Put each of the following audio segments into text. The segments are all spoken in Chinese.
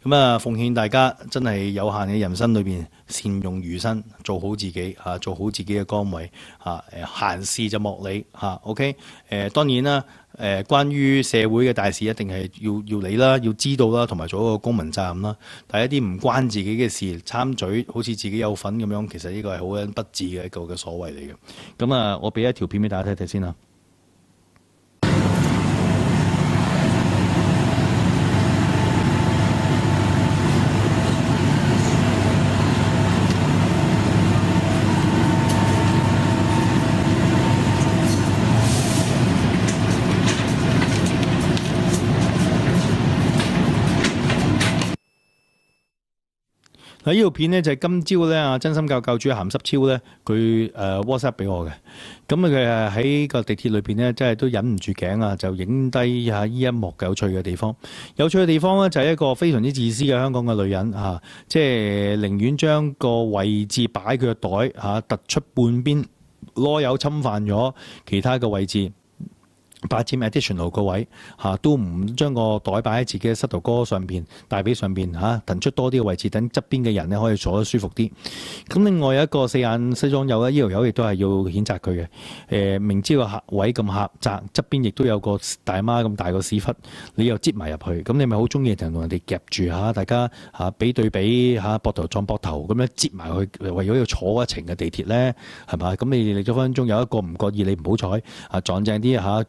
咁啊！奉勸大家真係有限嘅人生裏边，善用餘生做好自己嚇，做好自己嘅崗位嚇。誒閒事就莫理嚇。OK 誒，當然啦誒，關於社會嘅大事一定係要要理啦，要知道啦，同埋做一個公民責任啦。但系一啲唔關自己嘅事，參嘴好似自己有份咁樣，其實呢個係好蠢不智嘅一個嘅所谓嚟嘅。咁啊，我俾一條片俾大家睇睇先啊。嗱，呢条片咧就係今朝咧，啊，真心教教主咸濕超咧，佢诶 WhatsApp 俾我嘅。咁啊，佢诶喺個地鐵裏边咧，真係都忍唔住颈啊，就影低下呢一幕有趣嘅地方。有趣嘅地方咧，就係一個非常之自私嘅香港嘅女人嚇，即係寧願將個位置擺佢個袋嚇，突出半邊，攞有侵犯咗其他嘅位置。八佔 additional 個位嚇都唔將個袋擺喺自己嘅膝頭哥上邊、大髀上邊嚇，騰出多啲嘅位置等側邊嘅人咧可以坐得舒服啲。咁另外有一個四眼西裝友咧，呢條友亦都係要譴責佢嘅。誒，明知個客位咁狹窄，側邊亦都有個大媽咁大個屎忽，你又擠埋入去，咁你咪好中意同人哋夾住嚇，大家嚇比對比嚇，膊頭撞膊頭咁樣擠埋去，為咗要坐一程嘅地鐵咧，係嘛？咁你零分分鐘有一個唔覺意，你唔好彩啊撞正啲嚇。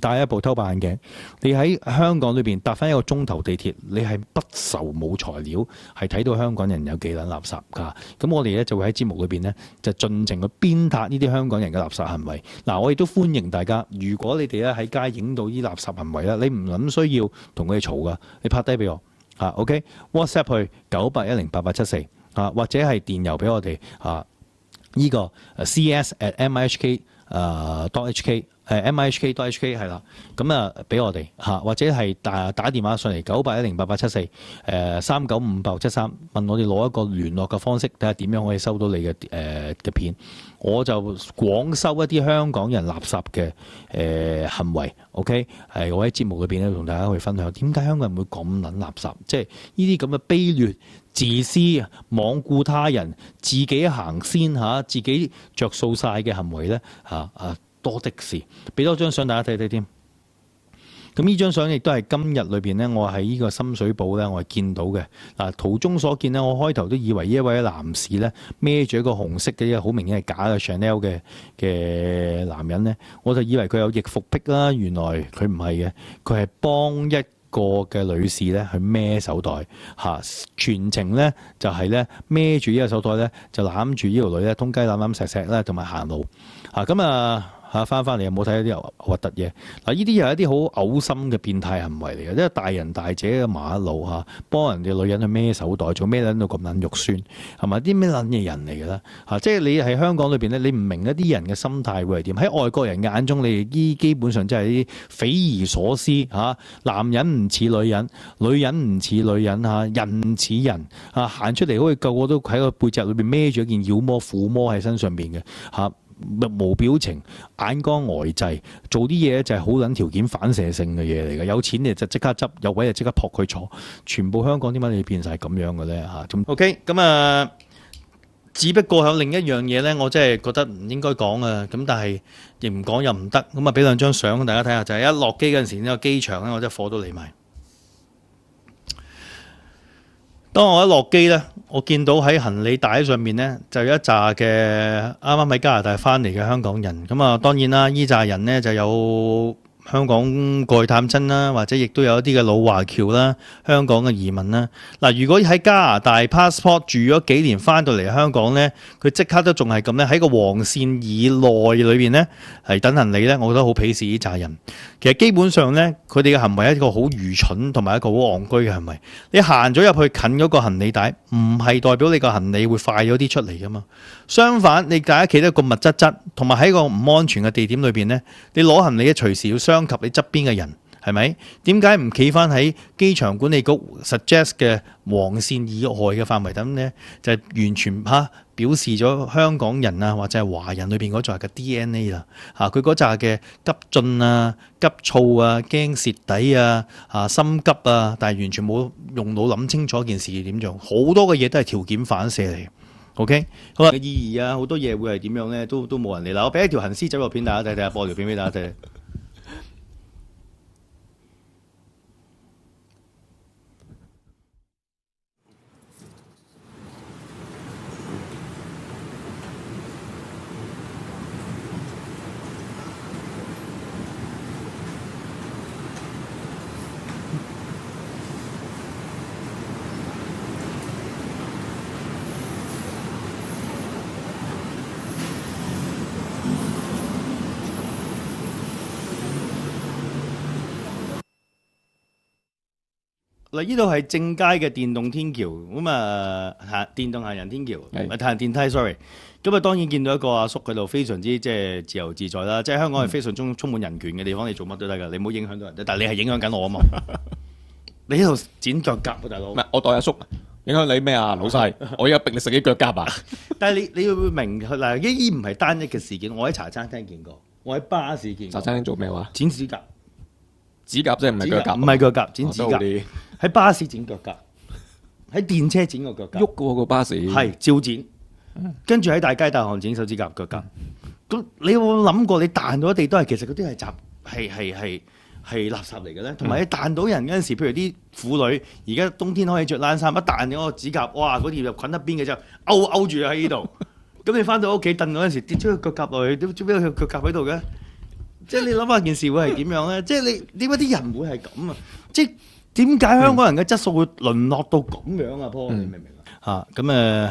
戴 一部偷拍眼鏡，你喺香港裏边搭翻一個鐘頭地鐵，你係不愁冇材料，係睇到香港人有幾撚垃圾噶。咁我哋咧就會喺節目裏边咧，就盡情去鞭撻呢啲香港人嘅垃圾行為。嗱，我亦都歡迎大家，如果你哋咧喺街影到啲垃圾行為啦，你唔諗需要同佢哋嘈噶，你拍低俾我吓 OK，WhatsApp 去九八一零八八七四啊，或者係電郵俾我哋啊，依個 cs at mihk dot hk。誒 MHK 都 HK 係啦，咁啊俾我哋嚇，或者係打打電話上嚟九八一零八八七四誒三九五八六七三，問我哋攞一個聯絡嘅方式，睇下點樣可以收到你嘅誒嘅片。我就廣收一啲香港人垃圾嘅誒行為。OK，係我喺節目裏邊咧，同大家去分享點解香港人會咁撚垃圾，即係呢啲咁嘅卑劣、自私、罔顧他人、自己行先嚇、自己着數晒嘅行為咧嚇啊！多的士，俾多張相大家睇睇添。咁呢張相亦都係今日裏边咧，我喺呢個深水埗咧，我係見到嘅。嗱，途中所見咧，我開頭都以為呢一位男士咧，孭住一個紅色嘅，好明顯係假嘅 Chanel 嘅嘅男人咧，我就以為佢有逆服癖啦。原來佢唔係嘅，佢係幫一個嘅女士咧去孭手袋。吓，全程咧就係咧孭住呢個手袋咧，就攬住呢条女咧，通街攬攬石石咧，同埋行路。吓咁啊～嚇翻翻嚟有冇睇一啲核突嘢嗱，呢啲又係一啲好嘔心嘅變態行為嚟嘅，即係大人大姐嘅馬路嚇，幫人哋女人去孭手袋，做咩捻到咁撚肉酸係咪？啲咩撚嘢人嚟嘅咧？嚇！即係你喺香港裏邊咧，你唔明一啲人嘅心態會係點？喺外國人眼中，你依基本上即係啲匪夷所思嚇。男人唔似女人，女人唔似女人嚇，人似人嚇，行出嚟好似個個都喺個背脊裏邊孭住一件妖魔苦魔喺身上邊嘅嚇。目無表情，眼光呆滯，做啲嘢就係好撚條件反射性嘅嘢嚟嘅。有錢你就即刻執，有位就即刻撲佢坐。全部香港點解你變晒咁樣嘅咧？嚇，咁 OK，咁啊，只不過有另一樣嘢咧，我真係覺得唔應該講啊。咁但係亦唔講又唔得，咁啊俾兩張相大家睇下，就係一落機嗰陣時個機場咧我真係火都嚟埋。當我一落機咧，我見到喺行李帶上面咧，就有一扎嘅啱啱喺加拿大翻嚟嘅香港人。咁啊，當然啦，呢扎人咧就有。香港過去探親啦，或者亦都有一啲嘅老華僑啦、香港嘅移民啦。嗱，如果喺加拿大 passport 住咗幾年，翻到嚟香港呢，佢即刻都仲係咁呢。喺個黃線以內裏面呢，係等行李呢，我覺得好鄙視呢扎人。其實基本上呢，佢哋嘅行為一個好愚蠢同埋一個好戇居嘅行為。你行咗入去近嗰個行李帶，唔係代表你個行李會快咗啲出嚟噶嘛？相反，你大家企得一個密質質，同埋喺一個唔安全嘅地點裏面呢，你攞行李嘅隨時要涉及你側邊嘅人係咪？點解唔企翻喺機場管理局 suggest 嘅黃線以外嘅範圍等呢？就係完全嚇表示咗香港人啊，或者係華人裏边嗰扎嘅 DNA 啦吓佢嗰扎嘅急進啊、急躁啊、驚蚀底啊、嚇心急啊，但係完全冇用腦諗清楚件事點做，好多嘅嘢都係條件反射嚟。OK，好啦，意義啊，好多嘢會係點樣咧？都都冇人理。嗱，我俾一條行尸走肉片大家睇睇播條片俾大家睇。嗱，呢度系正街嘅电动天桥，咁啊行电动行人天桥，唔系行电梯，sorry。咁啊，當然見到一個阿叔喺度非常之即係自由自在啦，即係香港係非常中充滿人權嘅地方，你做乜都得噶，你唔好影響到人哋，但系你係影響緊我啊嘛！你喺度剪脚甲喎，大佬。唔係，我代阿叔影響你咩啊，老细？我而家逼你食啲腳夹啊！但係你你要明，嗱，依依唔係單一嘅事件，我喺茶餐廳見過，我喺巴士見。茶餐廳做咩話？剪指甲。指甲系唔係腳甲，唔係腳甲，剪指甲。喺巴士剪腳甲，喺電車剪个腳甲。喐過個巴士。係照剪，跟住喺大街大巷剪手指甲、腳甲。咁你有冇諗過，你彈到一地都係其實嗰啲係杂，系系系系垃圾嚟嘅咧。同埋你彈到人嗰陣時，譬如啲婦女，而家冬天可以着冷衫，一彈咗個指甲，哇！嗰葉入捆一邊嘅就勾勾住喺呢度。咁你翻到屋企凳嗰陣時，跌咗個腳甲落去，點知咩有腳甲喺度嘅？即係你諗下件事會係點樣咧？即係你點解啲人會係咁啊？即係點解香港人嘅質素會淪落到咁樣啊？坡，你明唔明啊？嚇！咁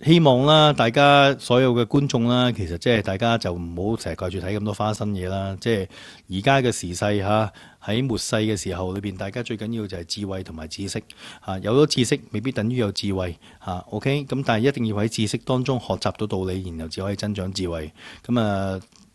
誒，希望啦，大家所有嘅觀眾啦，其實即係大家就唔好成日掛住睇咁多花心嘢啦。即係而家嘅時勢嚇，喺末世嘅時候裏邊，大家最緊要就係智慧同埋知識嚇。有咗知識未必等於有智慧嚇。OK，咁但係一定要喺知識當中學習到道理，然後至可以增長智慧。咁啊～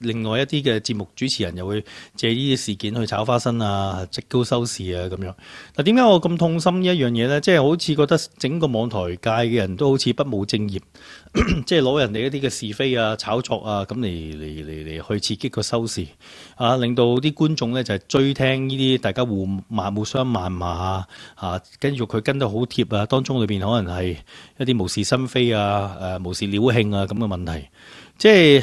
另外一啲嘅節目主持人又會借呢啲事件去炒花生啊，直高收視啊咁樣。嗱，點解我咁痛心呢一樣嘢呢？即係好似覺得整個網台界嘅人都好似不務正業，即係攞人哋一啲嘅是非啊、炒作啊咁嚟嚟嚟嚟去刺激個收視啊，令到啲觀眾呢就係追聽呢啲大家互馬互相漫罵啊，跟住佢跟得好貼啊，當中裏面可能係一啲無事生非啊、誒無事料慶啊咁嘅問題，即係。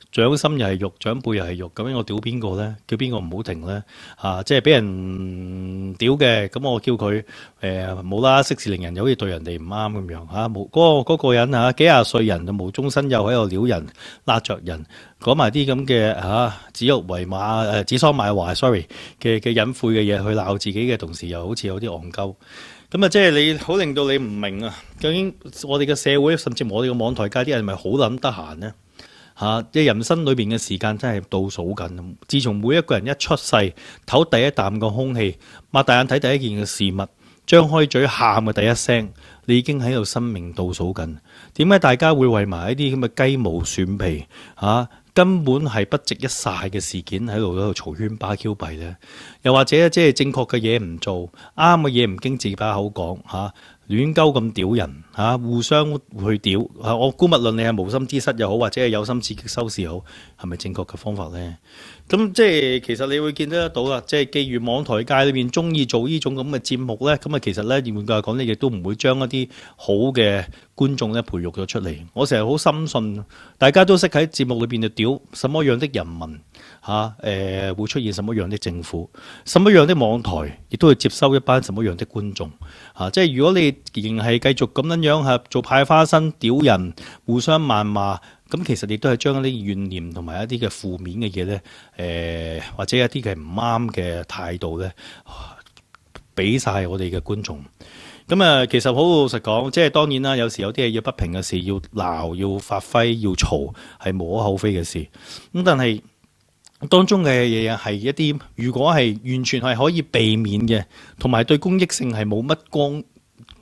掌心又係肉，掌背又係肉，咁樣我屌邊個咧？叫邊個唔好停咧？嚇，即係俾人屌嘅，咁我叫佢诶冇啦，息事令人又好似對人哋唔啱咁樣吓，冇嗰個人啊，幾廿歲人就無中生有喺度撩人，拉着人講埋啲咁嘅吓指鹿為馬誒指桑罵槐，sorry 嘅嘅隱晦嘅嘢去鬧自己嘅同時，又好似有啲戇鳩。咁啊，即係你好令到你唔明啊！究竟我哋嘅社會甚至我哋嘅網台界啲人，咪好諗得閒咧？嚇！即人生裏邊嘅時間真係倒數緊。自從每一個人一出世，唞第一啖嘅空氣，擘大眼睇第一件嘅事物，張開嘴喊嘅第一聲，你已經喺度生命倒數緊。點解大家會為埋一啲咁嘅雞毛蒜皮嚇，根本係不值一晒嘅事件喺度喺度嘈喧巴 Q 币咧？又或者即係正確嘅嘢唔做，啱嘅嘢唔經自把口講吓，亂鳩咁屌人嚇，互相去屌啊！我估勿論你係無心之失又好，或者係有心刺激收視好，係咪正確嘅方法咧？咁即係其實你會見得得到啦。即係既然網台界裏面中意做呢種咁嘅節目咧，咁啊其實咧句外講你亦都唔會將一啲好嘅觀眾咧培育咗出嚟。我成日好深信，大家都識喺節目裏邊就屌什麼樣的人民。嚇誒會出現什麼樣的政府，什麼樣的網台，亦都會接收一班什麼樣的觀眾。啊。即係如果你仍係繼續咁樣样嚇做派花生、屌人、互相漫骂，咁其實亦都係將一啲怨念同埋一啲嘅負面嘅嘢咧，誒或者一啲嘅唔啱嘅態度咧，俾晒我哋嘅觀眾。咁啊，其實好老實講，即係當然啦，有時有啲嘢要不平嘅事要鬧、要發揮、要嘈，係無可厚非嘅事。咁但係，當中嘅嘢係一啲，如果係完全係可以避免嘅，同埋對公益性係冇乜光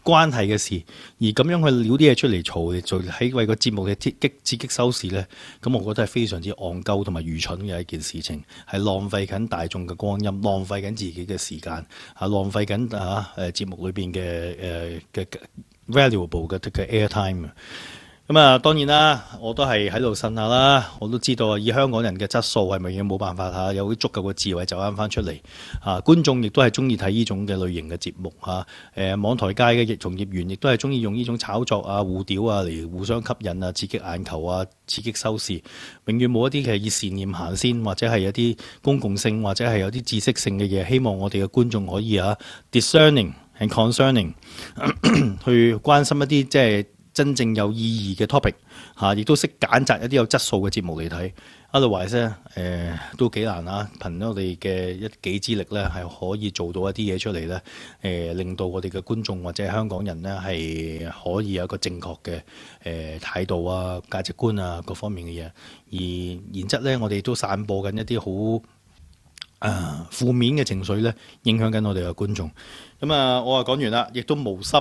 關係嘅事，而咁樣去撩啲嘢出嚟嘈，就喺為個節目嘅激刺激收視咧，咁我覺得係非常之戇鳩同埋愚蠢嘅一件事情，係浪費緊大眾嘅光陰，浪費緊自己嘅時間，啊，浪費緊啊诶節目裏边嘅诶嘅 valuable 嘅嘅 airtime。咁啊，當然啦，我都係喺度呻下啦。我都知道，以香港人嘅質素，係咪已冇辦法吓？有啲足夠嘅智慧走啱翻出嚟？嚇，觀眾亦都係中意睇呢種嘅類型嘅節目嚇。誒，網台街嘅業從業員亦都係中意用呢種炒作啊、互屌啊嚟互相吸引啊、刺激眼球啊、刺激收視。永遠冇一啲嘅以善念行先，或者係一啲公共性或者係有啲知識性嘅嘢。希望我哋嘅觀眾可以啊 discerning and concerning 去關心一啲即系。真正有意義嘅 topic，嚇亦都識揀擇一啲有質素嘅節目嚟睇。o t h e 一路來咧，誒都幾難啦。憑我哋嘅一己之力咧，係可以做到一啲嘢出嚟咧，誒令到我哋嘅觀眾或者香港人咧係可以有一個正確嘅誒態度啊、價值觀啊各方面嘅嘢。而然則咧，我哋都散播緊一啲好啊負面嘅情緒咧，影響緊我哋嘅觀眾。咁啊，我啊講完啦，亦都無心。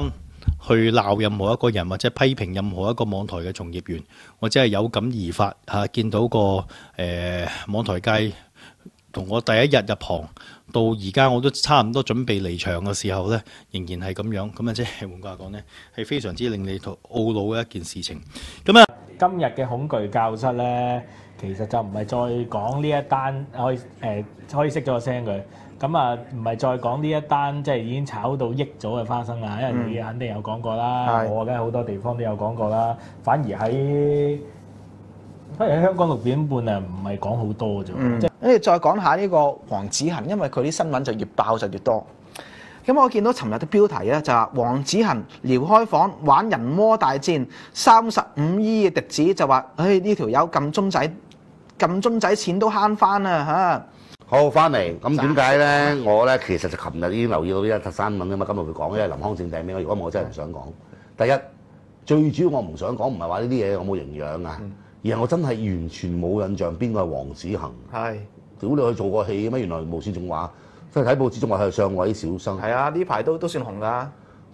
去鬧任何一個人或者批評任何一個網台嘅从業員，我真係有感而發嚇。見到個誒網台界同我第一日入行到而家我都差唔多準備離場嘅時候呢，仍然係咁樣。咁啊，即係換句話講呢，係非常之令你同懊恼嘅一件事情。咁啊，今日嘅恐懼教室呢，其實就唔係再講呢一單，可以誒，可以熄咗個聲佢。咁啊，唔係再講呢一單，即係已經炒到益咗嘅花生啦。因為你肯定有講過啦，我梗係好多地方都有講過啦。反而喺反而喺香港六點半啊，唔係講好多啫。嗯，跟住再講下呢個黃子恒，因為佢啲新聞就越爆就越多。咁我見到尋日嘅標題咧，就話黃子恒撩開房玩人魔大戰，三十五億嘅敵子就話：，唉，呢條友撳中仔，撳中仔錢都慳翻啦嚇。好，翻嚟咁點解咧？我咧其實就琴日已經留意到呢一紮新聞啊嘛，今日會講，因林康正定名。我如果我真係唔想講。第一，最主要我唔想講，唔係話呢啲嘢我冇營養啊，而係我真係完全冇印象邊個係黃子恒。係，屌你去做過戲噶咩？原來無線仲話，即係睇報紙仲話係上位小生。係啊，呢排都都算紅㗎。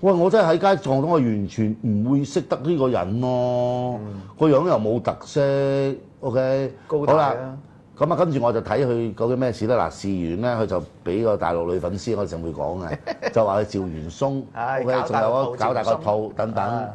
喂，我真係喺街撞到，我完全唔會識得呢個人咯，個樣又冇特色。O K，好啦。咁啊，跟住我就睇佢嗰啲咩事啦。嗱，事完咧，佢就俾個大陸女粉絲，我成會講嘅，就話佢趙元松，佢仲有搞大個套等等。